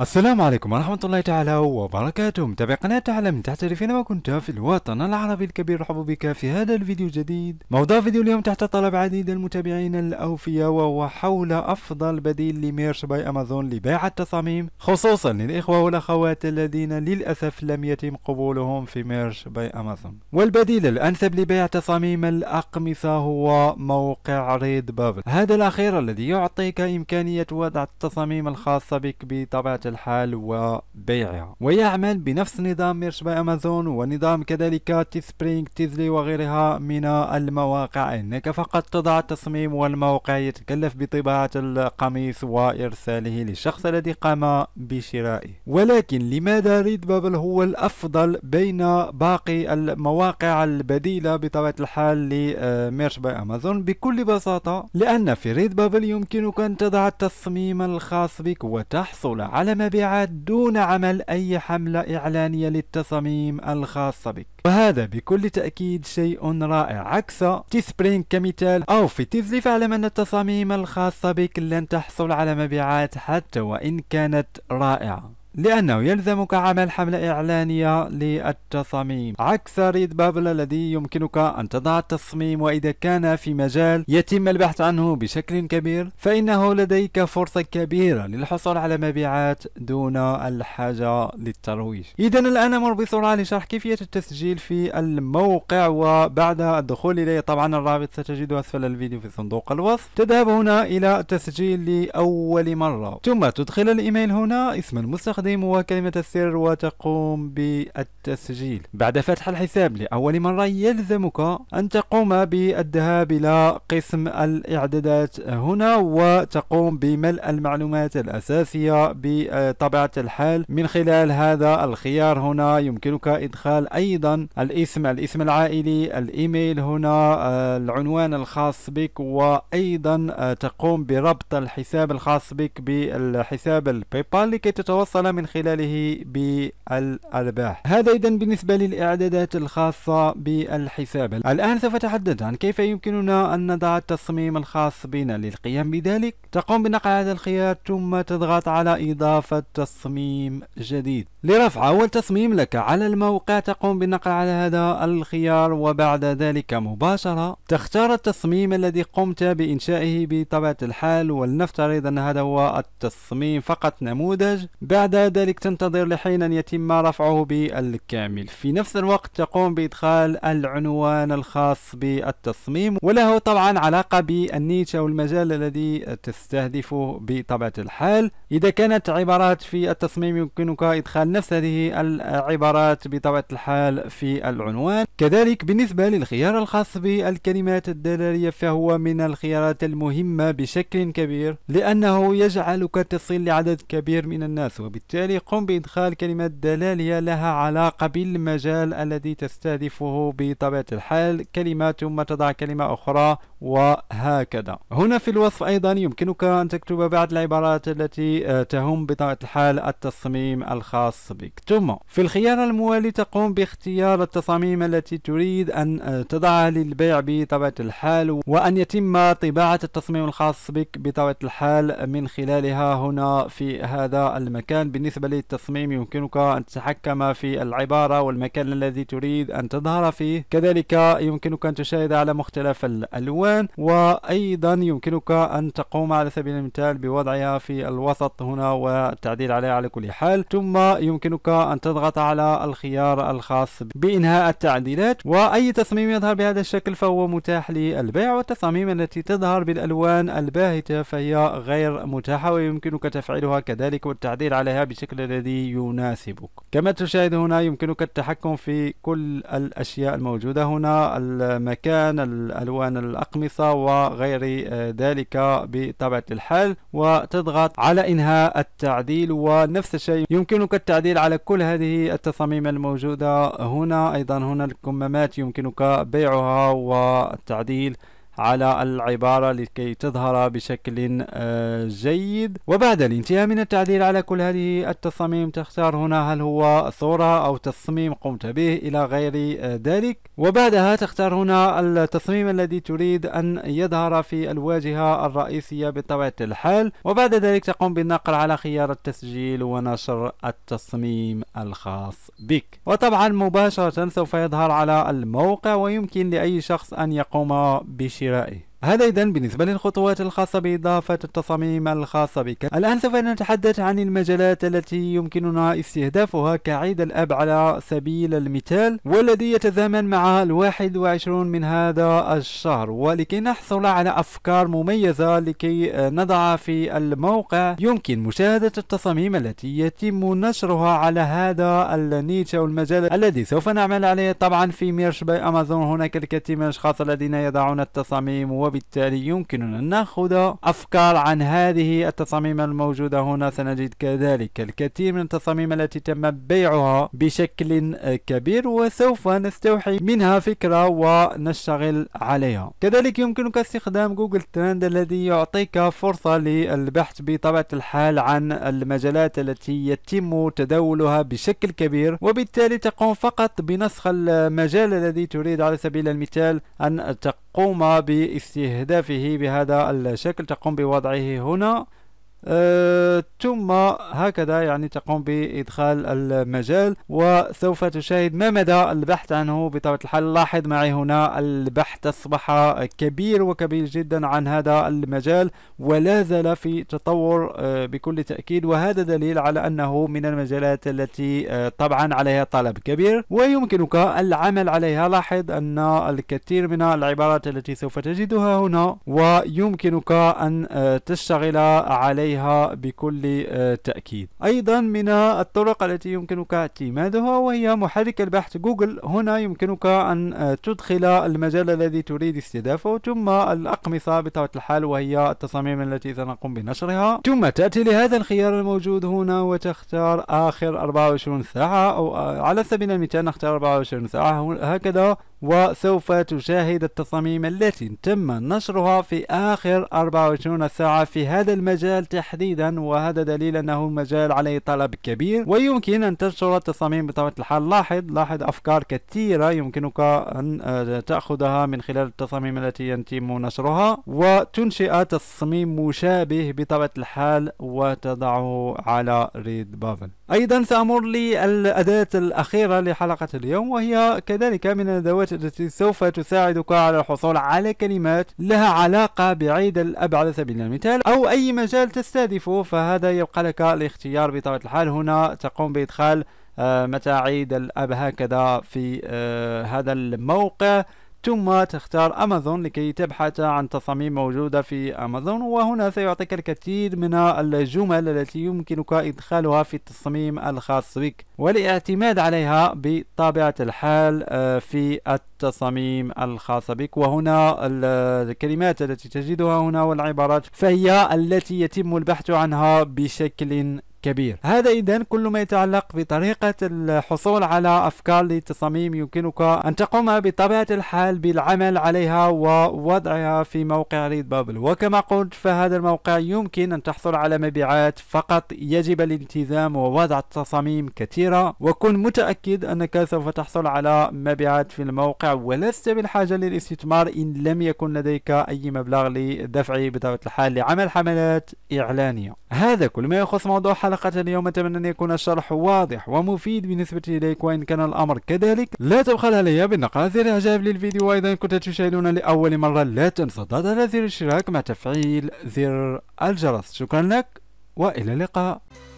السلام عليكم ورحمة الله تعالى وبركاته متابعي قناة تعلم تحترفين كنت في الوطن العربي الكبير رحب بك في هذا الفيديو الجديد موضوع فيديو اليوم تحت طلب عديد المتابعين الأوفياء وهو حول أفضل بديل لميرش باي أمازون لبيع التصاميم خصوصا للإخوة والأخوات الذين للأسف لم يتم قبولهم في ميرش باي أمازون والبديل الأنسب لبيع تصاميم الأقمصة هو موقع ريد بابل هذا الأخير الذي يعطيك إمكانية وضع التصاميم الخاصة بك بطبيعة الحال وبيعها ويعمل بنفس نظام ميرش باي أمازون ونظام كذلك تيسبرينغ تيزلي وغيرها من المواقع إنك فقط تضع التصميم والموقع يتكلف بطباعة القميص وإرساله للشخص الذي قام بشرائه ولكن لماذا ريد بابل هو الأفضل بين باقي المواقع البديلة بطبيعة الحال لميرش آه، باي أمازون بكل بساطة لأن في ريد بابل يمكنك أن تضع التصميم الخاص بك وتحصل على مبيعات دون عمل أي حملة إعلانية للتصاميم الخاصة بك وهذا بكل تأكيد شيء رائع عكس تيسبرينج كمثال أو في تيزلي فاعلم أن التصاميم الخاصة بك لن تحصل على مبيعات حتى وإن كانت رائعة لأنه يلزمك عمل حملة إعلانية للتصاميم عكس ريد بابل الذي يمكنك أن تضع التصميم وإذا كان في مجال يتم البحث عنه بشكل كبير فإنه لديك فرصة كبيرة للحصول على مبيعات دون الحاجة للترويج إذا الآن نمر بسرعة لشرح كيفية التسجيل في الموقع وبعد الدخول إليه طبعا الرابط ستجده أسفل الفيديو في صندوق الوصف تذهب هنا إلى التسجيل لأول مرة ثم تدخل الإيميل هنا اسم المستخدم التقديم وكلمة السر وتقوم بالتسجيل بعد فتح الحساب لأول مرة يلزمك أن تقوم بالذهاب إلى قسم الإعدادات هنا وتقوم بملء المعلومات الأساسية بطبيعة الحال من خلال هذا الخيار هنا يمكنك إدخال أيضا الاسم الاسم العائلي الإيميل هنا آه، العنوان الخاص بك وأيضا آه، تقوم بربط الحساب الخاص بك بالحساب البيبال لكي تتوصل من خلاله بالأرباح هذا إذا بالنسبة للإعدادات الخاصة بالحساب الآن سوف أتحدث عن كيف يمكننا أن نضع التصميم الخاص بنا للقيام بذلك تقوم بنقل هذا الخيار ثم تضغط على إضافة تصميم جديد لرفع أول تصميم لك على الموقع تقوم بالنقر على هذا الخيار وبعد ذلك مباشرة تختار التصميم الذي قمت بإنشائه بطبيعة الحال ولنفترض أن هذا هو التصميم فقط نموذج بعد ذلك تنتظر لحين يتم رفعه بالكامل في نفس الوقت تقوم بإدخال العنوان الخاص بالتصميم وله طبعا علاقة بالنيش أو المجال الذي تستهدفه بطبيعة الحال إذا كانت عبارات في التصميم يمكنك إدخال نفس هذه العبارات بطبيعة الحال في العنوان كذلك بالنسبة للخيار الخاص بالكلمات الدلالية فهو من الخيارات المهمة بشكل كبير لأنه يجعلك تصل لعدد كبير من الناس وبالتالي بالتالي قم بإدخال كلمة دلالية لها علاقة بالمجال الذي تستهدفه بطبيعة الحال كلمة ثم تضع كلمة أخرى وهكذا هنا في الوصف أيضا يمكنك أن تكتب بعض العبارات التي آه، تهم بطبيعة الحال التصميم الخاص بك ثم في الخيار الموالي تقوم باختيار التصاميم التي تريد أن آه، تضعها للبيع بطبيعة الحال وأن يتم طباعة التصميم الخاص بك بطبيعة الحال من خلالها هنا في هذا المكان بالنسبة للتصميم يمكنك أن تتحكم في العبارة والمكان الذي تريد أن تظهر فيه كذلك يمكنك أن تشاهد على مختلف الألوان الألوان وأيضا يمكنك أن تقوم على سبيل المثال بوضعها في الوسط هنا والتعديل عليها على كل حال ثم يمكنك أن تضغط على الخيار الخاص بإنهاء التعديلات وأي تصميم يظهر بهذا الشكل فهو متاح للبيع والتصاميم التي تظهر بالألوان الباهتة فهي غير متاحة ويمكنك تفعيلها كذلك والتعديل عليها بشكل الذي يناسبك كما تشاهد هنا يمكنك التحكم في كل الأشياء الموجودة هنا المكان الألوان الأقمشة الأقمصة وغير آه، ذلك بطبيعة الحال وتضغط على إنهاء التعديل ونفس الشيء يمكنك التعديل على كل هذه التصاميم الموجودة هنا أيضا هنا الكمامات يمكنك بيعها والتعديل على العبارة لكي تظهر بشكل آه، جيد وبعد الانتهاء من التعديل على كل هذه التصاميم تختار هنا هل هو صورة أو تصميم قمت به إلى غير آه، ذلك وبعدها تختار هنا التصميم الذي تريد أن يظهر في الواجهة الرئيسية بطبيعة الحال وبعد ذلك تقوم بالنقر على خيار التسجيل ونشر التصميم الخاص بك وطبعا مباشرة سوف يظهر على الموقع ويمكن لأي شخص أن يقوم بشراء here, Atty? هذا إذا بالنسبة للخطوات الخاصة بإضافة التصاميم الخاصة بك الآن سوف نتحدث عن المجالات التي يمكننا استهدافها كعيد الأب على سبيل المثال والذي يتزامن مع الواحد وعشرون من هذا الشهر ولكي نحصل على أفكار مميزة لكي نضع في الموقع يمكن مشاهدة التصاميم التي يتم نشرها على هذا النيتش أو المجال الذي سوف نعمل عليه طبعا في ميرش باي أمازون هناك الكثير من الأشخاص الذين يضعون التصاميم وبالتالي يمكننا أن نأخذ أفكار عن هذه التصاميم الموجودة هنا سنجد كذلك الكثير من التصاميم التي تم بيعها بشكل كبير وسوف نستوحي منها فكرة ونشتغل عليها كذلك يمكنك استخدام جوجل ترند الذي يعطيك فرصة للبحث بطبيعة الحال عن المجالات التي يتم تداولها بشكل كبير وبالتالي تقوم فقط بنسخ المجال الذي تريد على سبيل المثال أن تقوم قوم باستهدافه بهذا الشكل تقوم بوضعه هنا آه، ثم هكذا يعني تقوم بإدخال المجال وسوف تشاهد ما مدى البحث عنه بطبيعة الحال لاحظ معي هنا البحث أصبح كبير وكبير جدا عن هذا المجال ولا زال في تطور آه، بكل تأكيد وهذا دليل على أنه من المجالات التي آه، طبعا عليها طلب كبير ويمكنك العمل عليها لاحظ أن الكثير من العبارات التي سوف تجدها هنا ويمكنك أن تشتغل عليها عليها بكل آه، تأكيد أيضا من الطرق التي يمكنك اعتمادها وهي محرك البحث جوجل هنا يمكنك أن آه، تدخل المجال الذي تريد استهدافه ثم الأقمصة بطبيعة الحال وهي التصاميم التي سنقوم بنشرها ثم تأتي لهذا الخيار الموجود هنا وتختار آخر 24 ساعة أو آه، على سبيل المثال نختار 24 ساعة هكذا وسوف تشاهد التصاميم التي تم نشرها في آخر 24 ساعة في هذا المجال تحديدا وهذا دليل أنه مجال عليه طلب كبير ويمكن أن تنشر التصاميم بطبيعة الحال لاحظ لاحظ أفكار كثيرة يمكنك أن آه، تأخذها من خلال التصاميم التي يتم نشرها وتنشئ تصميم مشابه بطبيعة الحال وتضعه على ريد بافل أيضا سأمر للأداة الأخيرة لحلقة اليوم وهي كذلك من الأدوات الكلمات التي سوف تساعدك على الحصول على كلمات لها علاقة بعيد الأب سبيل المثال أو أي مجال تستهدفه فهذا يبقى لك الاختيار بطبيعة الحال هنا تقوم بإدخال آه، متى عيد الأب هكذا في آه، هذا الموقع ثم تختار أمازون لكي تبحث عن تصاميم موجودة في أمازون وهنا سيعطيك الكثير من الجمل التي يمكنك إدخالها في التصميم الخاص بك والاعتماد عليها بطبيعة الحال آه، في التصاميم الخاصة بك وهنا الكلمات التي تجدها هنا والعبارات فهي التي يتم البحث عنها بشكل كبير هذا إذا كل ما يتعلق بطريقة الحصول على أفكار للتصاميم يمكنك أن تقوم بطبيعة الحال بالعمل عليها ووضعها في موقع ريد بابل وكما قلت فهذا الموقع يمكن أن تحصل على مبيعات فقط يجب الالتزام ووضع تصاميم كثيرة وكن متأكد أنك سوف تحصل على مبيعات في الموقع ولست بالحاجة للاستثمار إن لم يكن لديك أي مبلغ لدفعه بطبيعة الحال لعمل حملات إعلانية هذا كل ما يخص موضوع حلقة اليوم أتمنى أن يكون الشرح واضح ومفيد بالنسبة إليك وإن كان الأمر كذلك لا تبخل علي بالنقر زر إعجاب للفيديو وإذا كنت تشاهدون لأول مرة لا تنسى ضغط على زر الاشتراك مع تفعيل زر الجرس شكرا لك وإلى اللقاء